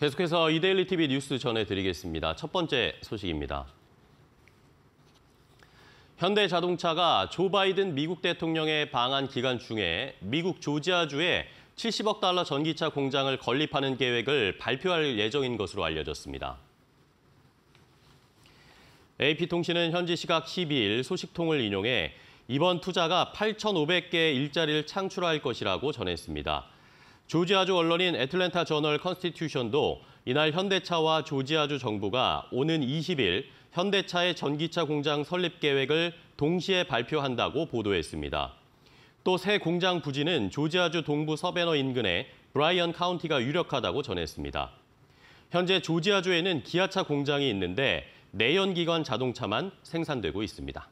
계속해서 이데일리 TV 뉴스 전해드리겠습니다. 첫 번째 소식입니다. 현대자동차가 조 바이든 미국 대통령의 방한 기간 중에 미국 조지아주에 70억 달러 전기차 공장을 건립하는 계획을 발표할 예정인 것으로 알려졌습니다. AP통신은 현지 시각 12일 소식통을 인용해 이번 투자가 8,500개 일자리를 창출할 것이라고 전했습니다. 조지아주 언론인 애틀랜타 저널 컨스티튜션도 이날 현대차와 조지아주 정부가 오는 20일 현대차의 전기차 공장 설립 계획을 동시에 발표한다고 보도했습니다. 또 새 공장 부지는 조지아주 동부 서베너 인근에 브라이언 카운티가 유력하다고 전했습니다. 현재 조지아주에는 기아차 공장이 있는데 내연기관 자동차만 생산되고 있습니다.